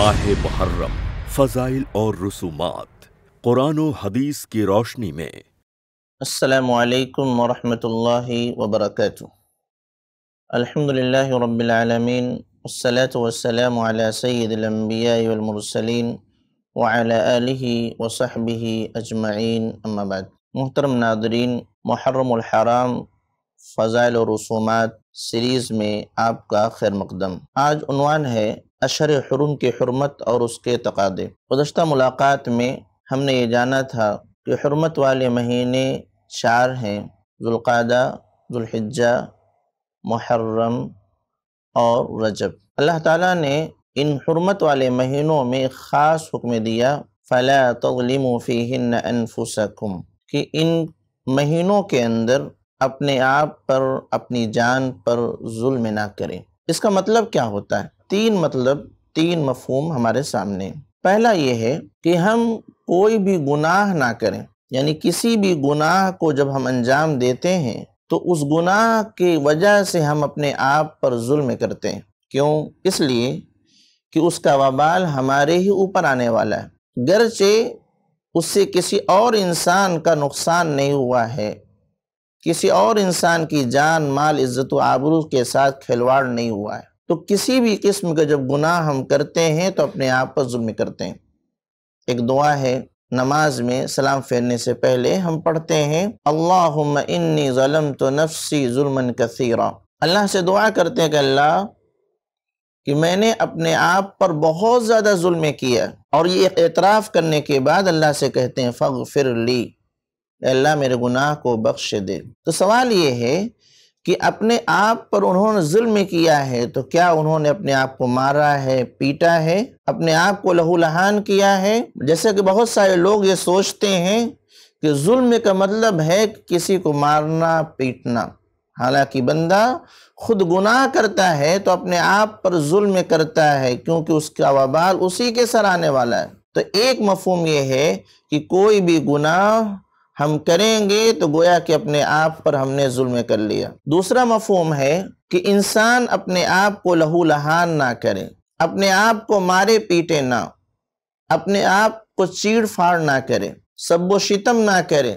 ماہ محرم فضائل اور رسومات قرآن و حدیث کی روشنی میں السلام علیکم ورحمۃ اللہ وبرکاتہ الحمد للہ رب العالمین على سید الانبیاء والمرسلین المبیا و وصحبہ اجمعین بعد محترم ناظرین محرم الحرام فضائل و رسومات سیریز میں آپ کا خیر مقدم آج عنوان ہے اشر حرم کی حرمت اور اس کے تقادے گزشتہ ملاقات میں ہم نے یہ جانا تھا کہ حرمت والے مہینے چار ہیں ذلقادہ ذوالحجہ محرم اور رجب اللہ تعالیٰ نے ان حرمت والے مہینوں میں خاص حکم دیا فلاح تغلی انفسکم کہ ان مہینوں کے اندر اپنے آپ پر اپنی جان پر ظلم نہ کریں اس کا مطلب کیا ہوتا ہے تین مطلب تین مفہوم ہمارے سامنے پہلا یہ ہے کہ ہم کوئی بھی گناہ نہ کریں یعنی کسی بھی گناہ کو جب ہم انجام دیتے ہیں تو اس گناہ کی وجہ سے ہم اپنے آپ پر ظلم کرتے ہیں کیوں اس لیے کہ اس کا وبال ہمارے ہی اوپر آنے والا ہے گرچہ اس سے کسی اور انسان کا نقصان نہیں ہوا ہے کسی اور انسان کی جان مال عزت و آبرو کے ساتھ کھلواڑ نہیں ہوا ہے تو کسی بھی قسم کا جب گناہ ہم کرتے ہیں تو اپنے آپ پر ظلم کرتے ہیں ایک دعا ہے نماز میں سلام پھیرنے سے پہلے ہم پڑھتے ہیں اللہم انی ظلمت نفسی ظلما کثیرا اللہ سے دعا کرتے ہیں کہ اللہ کہ میں نے اپنے آپ پر بہت زیادہ ظلم کیا اور یہ اعتراف کرنے کے بعد اللہ سے کہتے ہیں فغفر لی اللہ میرے گناہ کو بخش دے تو سوال یہ ہے کہ اپنے آپ پر انہوں نے ظلم کیا کیا ہے تو انہوں نے اپنے آپ کو مارا ہے ہے پیٹا اپنے آپ کو لہو لہان کیا ہے جیسے کہ بہت سارے لوگ یہ سوچتے ہیں کہ ظلم کا مطلب ہے کسی کو مارنا پیٹنا حالانکہ بندہ خود گناہ کرتا ہے تو اپنے آپ پر ظلم کرتا ہے کیونکہ اس کا وبال اسی کے سر آنے والا ہے تو ایک مفہوم یہ ہے کہ کوئی بھی گناہ ہم کریں گے تو گویا کہ اپنے آپ پر ہم نے ظلم کر لیا دوسرا مفہوم ہے کہ انسان اپنے آپ کو لہو لہان نہ کرے اپنے آپ کو مارے پیٹے نہ اپنے آپ کو چیڑ پھاڑ نہ کرے سب و شتم نہ کرے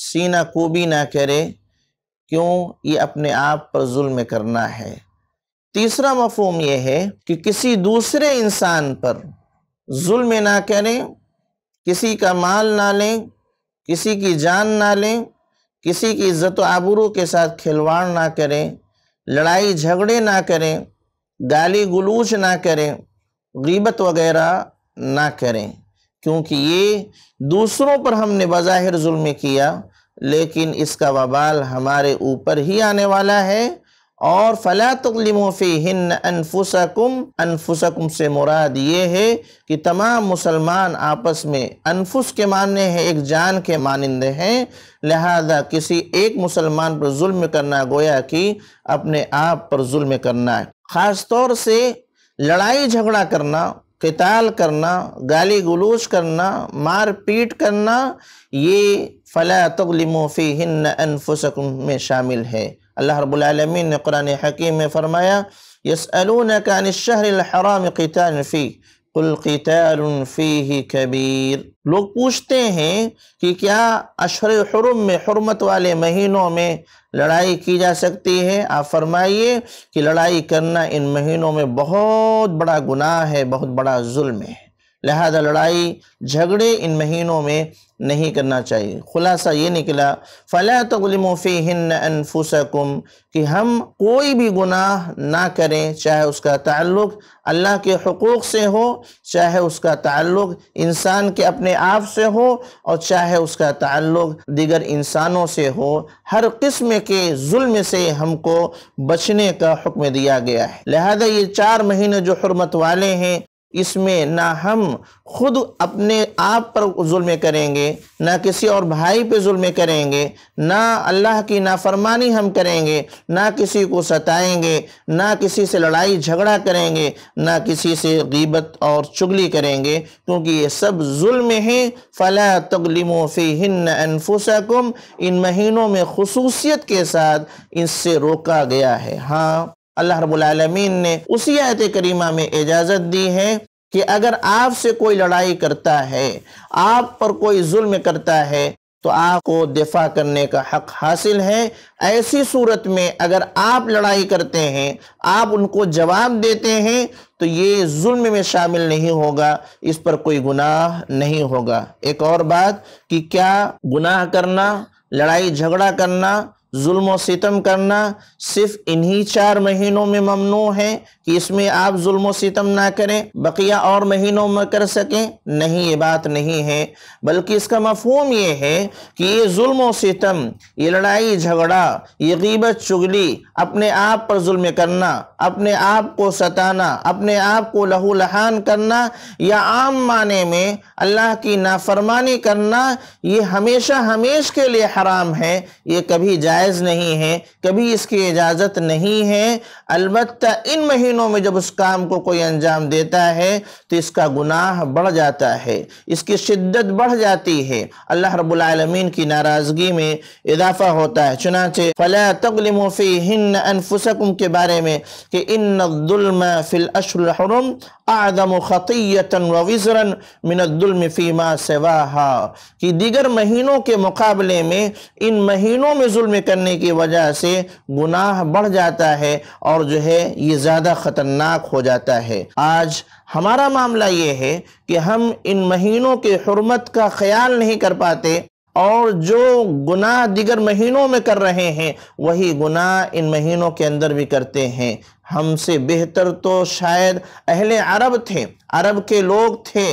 سینہ کوبی نہ کرے کیوں یہ اپنے آپ پر ظلم کرنا ہے تیسرا مفہوم یہ ہے کہ کسی دوسرے انسان پر ظلم نہ کریں کسی کا مال نہ لیں کسی کی جان نہ لیں کسی کی عزت و آبرو کے ساتھ کھلواڑ نہ کریں لڑائی جھگڑے نہ کریں گالی گلوچ نہ کریں غیبت وغیرہ نہ کریں کیونکہ یہ دوسروں پر ہم نے بظاہر ظلم کیا لیکن اس کا وبال ہمارے اوپر ہی آنے والا ہے اور فلا تغل فیہن انفسکم انفسکم سے مراد یہ ہے کہ تمام مسلمان آپس میں انفس کے معنی ہیں ایک جان کے مانند ہیں لہذا کسی ایک مسلمان پر ظلم کرنا گویا کہ اپنے آپ پر ظلم کرنا ہے خاص طور سے لڑائی جھگڑا کرنا قتال کرنا گالی گلوچ کرنا مار پیٹ کرنا یہ فلا تغل فیہن انفسکم میں شامل ہے اللہ رب العالمین نے قرآن حکیم میں فرمایا یسألونک عن الشہر الحرام قتال قل قتال فیہ کبیر لوگ پوچھتے ہیں کہ کیا اشہر حرم میں حرمت والے مہینوں میں لڑائی کی جا سکتی ہے آپ فرمائیے کہ لڑائی کرنا ان مہینوں میں بہت بڑا گناہ ہے بہت بڑا ظلم ہے لہذا لڑائی جھگڑے ان مہینوں میں نہیں کرنا چاہیے خلاصہ یہ نکلا انفسکم کہ ہم کوئی بھی گناہ نہ کریں چاہے اس کا تعلق اللہ کے حقوق سے ہو چاہے اس کا تعلق انسان کے اپنے آپ سے ہو اور چاہے اس کا تعلق دیگر انسانوں سے ہو ہر قسم کے ظلم سے ہم کو بچنے کا حکم دیا گیا ہے لہذا یہ چار مہینے جو حرمت والے ہیں اس میں نہ ہم خود اپنے آپ پر ظلم کریں گے نہ کسی اور بھائی پہ ظلم کریں گے نہ اللہ کی نافرمانی ہم کریں گے نہ کسی کو ستائیں گے نہ کسی سے لڑائی جھگڑا کریں گے نہ کسی سے غیبت اور چگلی کریں گے کیونکہ یہ سب ظلم ہیں فلا تغلوم و انفسکم ان مہینوں میں خصوصیت کے ساتھ اس سے روکا گیا ہے ہاں اللہ رب العالمین نے اسی آیت کریمہ میں اجازت دی ہے کہ اگر آپ سے کوئی لڑائی کرتا ہے آپ پر کوئی ظلم کرتا ہے تو آپ کو دفاع کرنے کا حق حاصل ہے ایسی صورت میں اگر آپ لڑائی کرتے ہیں آپ ان کو جواب دیتے ہیں تو یہ ظلم میں شامل نہیں ہوگا اس پر کوئی گناہ نہیں ہوگا ایک اور بات کہ کیا گناہ کرنا لڑائی جھگڑا کرنا ظلم و ستم کرنا صرف انہی چار مہینوں میں ممنوع ہے کہ اس میں آپ ظلم و ستم نہ کریں بقیہ اور مہینوں میں کر سکیں نہیں یہ بات نہیں ہے بلکہ اس کا مفہوم یہ ہے کہ یہ ظلم و ستم یہ لڑائی جھگڑا یہ غیبت چگلی اپنے آپ پر ظلم کرنا اپنے آپ کو ستانا اپنے آپ کو لہو لہان کرنا یا عام معنی میں اللہ کی نافرمانی کرنا یہ ہمیشہ ہمیش کے لیے حرام ہے یہ کبھی جائز نہیں ہے کبھی اس کی اجازت نہیں ہے البتہ ان مہینوں دنوں میں جب اس کام کو کوئی انجام دیتا ہے تو اس کا گناہ بڑھ جاتا ہے اس کی شدت بڑھ جاتی ہے اللہ رب العالمین کی ناراضگی میں اضافہ ہوتا ہے چنانچہ فَلَا تَقْلِمُ فِيهِنَّ أَنفُسَكُمْ کے بارے میں کہ اِنَّ الظُّلْمَ فِي الْأَشْرُ الْحُرُمْ خطیتا من سواہا کہ دیگر مہینوں کے مقابلے میں ان مہینوں میں ظلم کرنے کی وجہ سے گناہ بڑھ جاتا ہے اور جو ہے یہ زیادہ خطرناک ہو جاتا ہے آج ہمارا معاملہ یہ ہے کہ ہم ان مہینوں کے حرمت کا خیال نہیں کر پاتے اور جو گناہ دیگر مہینوں میں کر رہے ہیں وہی گناہ ان مہینوں کے اندر بھی کرتے ہیں ہم سے بہتر تو شاید اہل عرب تھے عرب کے لوگ تھے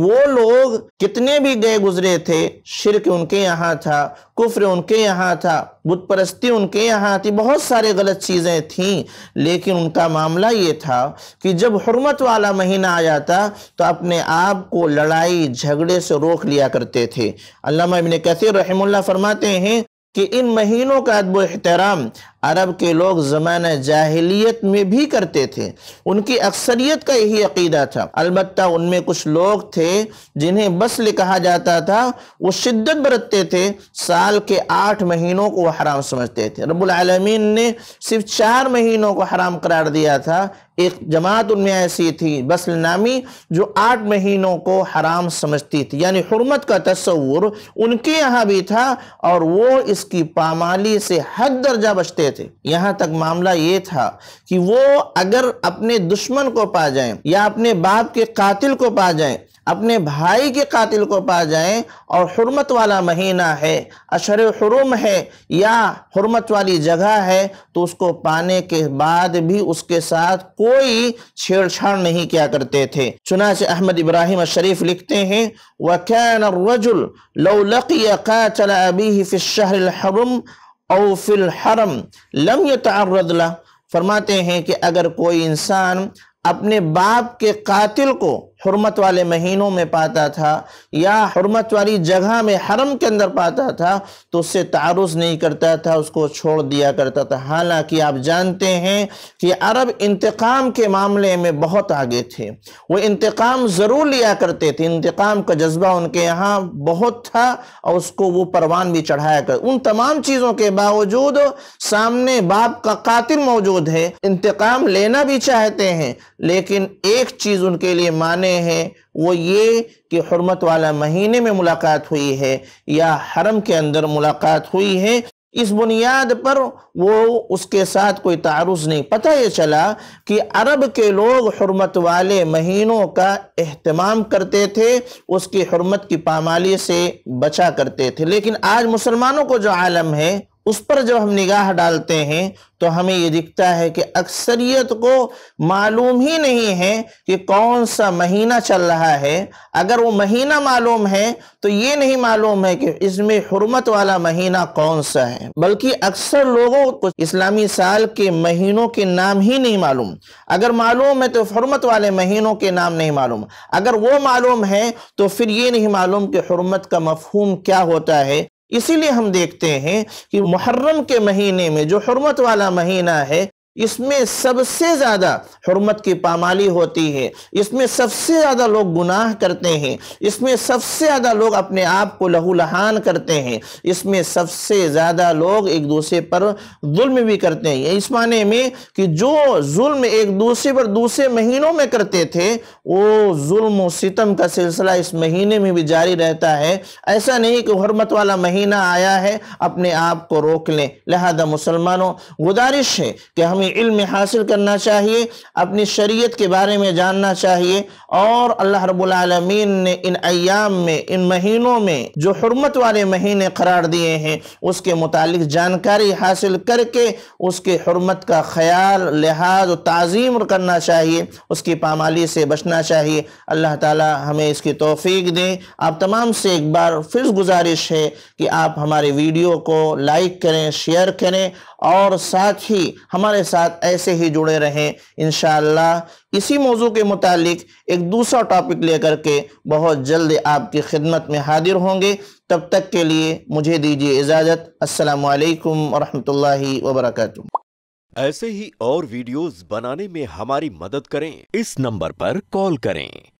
وہ لوگ کتنے بھی گئے گزرے تھے شرک ان کے یہاں تھا کفر ان کے یہاں تھا بت پرستی ان کے یہاں تھی بہت سارے غلط چیزیں تھیں لیکن ان کا معاملہ یہ تھا کہ جب حرمت والا مہینہ آ جاتا تو اپنے آپ کو لڑائی جھگڑے سے روک لیا کرتے تھے علامہ ابن کثیر رحم اللہ فرماتے ہیں کہ ان مہینوں کا ادب و احترام عرب کے لوگ زمانہ جاہلیت میں بھی کرتے تھے ان کی اکثریت کا یہی عقیدہ تھا البتہ ان میں کچھ لوگ تھے جنہیں بسل کہا جاتا تھا وہ شدت برتتے تھے سال کے آٹھ مہینوں کو وہ حرام سمجھتے تھے رب العالمین نے صرف چار مہینوں کو حرام قرار دیا تھا ایک جماعت ان میں ایسی تھی بسل نامی جو آٹھ مہینوں کو حرام سمجھتی تھی یعنی حرمت کا تصور ان کے یہاں بھی تھا اور وہ اس کی پامالی سے حد درجہ بچتے تھے یہاں تک معاملہ یہ تھا کہ وہ اگر اپنے دشمن کو پا جائیں یا اپنے باپ کے قاتل کو پا جائیں اپنے بھائی کے قاتل کو پا جائیں اور حرمت والا مہینہ ہے اشر حرم ہے یا حرمت والی جگہ ہے تو اس کو پانے کے بعد بھی اس کے ساتھ کوئی چھیڑ چھاڑ نہیں کیا کرتے تھے چنانچہ احمد ابراہیم الشریف لکھتے ہیں وَكَانَ الرَّجُلْ لَوْ لَقِيَ قَاتَلَ أَبِيهِ فِي الشَّهْرِ الْحَرُمِ او فی الحرم لم یتعرض لہ فرماتے ہیں کہ اگر کوئی انسان اپنے باپ کے قاتل کو حرمت والے مہینوں میں پاتا تھا یا حرمت والی جگہ میں حرم کے اندر پاتا تھا تو اس سے تعرض نہیں کرتا تھا اس کو چھوڑ دیا کرتا تھا حالانکہ آپ جانتے ہیں کہ عرب انتقام کے معاملے میں بہت آگے تھے وہ انتقام ضرور لیا کرتے تھے انتقام کا جذبہ ان کے یہاں بہت تھا اور اس کو وہ پروان بھی چڑھایا کر ان تمام چیزوں کے باوجود سامنے باپ کا قاتل موجود ہے انتقام لینا بھی چاہتے ہیں لیکن ایک چیز ان کے لیے مانے رہے ہیں وہ یہ کہ حرمت والا مہینے میں ملاقات ہوئی ہے یا حرم کے اندر ملاقات ہوئی ہے اس بنیاد پر وہ اس کے ساتھ کوئی تعرض نہیں پتہ یہ چلا کہ عرب کے لوگ حرمت والے مہینوں کا احتمام کرتے تھے اس کی حرمت کی پامالی سے بچا کرتے تھے لیکن آج مسلمانوں کو جو عالم ہے اس پر جب ہم نگاہ ڈالتے ہیں تو ہمیں یہ دکھتا ہے کہ اکثریت کو معلوم ہی نہیں ہے کہ کون سا مہینہ چل رہا ہے اگر وہ مہینہ معلوم ہے تو یہ نہیں معلوم ہے کہ اس میں حرمت والا مہینہ کون سا ہے بلکہ اکثر لوگوں کو اسلامی سال کے مہینوں کے نام ہی نہیں معلوم اگر معلوم ہے تو حرمت والے مہینوں کے نام نہیں معلوم اگر وہ معلوم ہے تو پھر یہ نہیں معلوم کہ حرمت کا مفہوم کیا ہوتا ہے اسی لیے ہم دیکھتے ہیں کہ محرم کے مہینے میں جو حرمت والا مہینہ ہے اس میں سب سے زیادہ حرمت کی پامالی ہوتی ہے اس میں سب سے زیادہ لوگ گناہ کرتے ہیں اس میں سب سے زیادہ لوگ اپنے آپ کو لہو لہان کرتے ہیں اس میں سب سے زیادہ لوگ ایک دوسرے پر ظلم بھی کرتے ہیں اس معنی میں کہ جو ظلم ایک دوسرے پر دوسرے مہینوں میں کرتے تھے وہ ظلم و ستم کا سلسلہ اس مہینے میں بھی جاری رہتا ہے ایسا نہیں کہ حرمت والا مہینہ آیا ہے اپنے آپ کو روک لیں لہذا مسلمانوں گزارش ہے کہ ہم علم حاصل کرنا چاہیے اپنی شریعت کے بارے میں جاننا چاہیے اور اللہ رب العالمین نے ان ایام میں ان مہینوں میں جو حرمت والے مہینے قرار دیے ہیں اس کے متعلق جانکاری حاصل کر کے اس کے حرمت کا خیال لحاظ و تعظیم کرنا چاہیے اس کی پامالی سے بچنا چاہیے اللہ تعالی ہمیں اس کی توفیق دیں آپ تمام سے ایک بار پھر گزارش ہے کہ آپ ہمارے ویڈیو کو لائک کریں شیئر کریں اور ساتھ ہی ہمارے ساتھ ایسے ہی جڑے رہیں انشاءاللہ اسی موضوع کے متعلق ایک دوسرا ٹاپک لے کر کے بہت جلد آپ کی خدمت میں حاضر ہوں گے تب تک کے لیے مجھے دیجیے اجازت السلام علیکم ورحمت اللہ وبرکاتہ ایسے ہی اور ویڈیوز بنانے میں ہماری مدد کریں اس نمبر پر کال کریں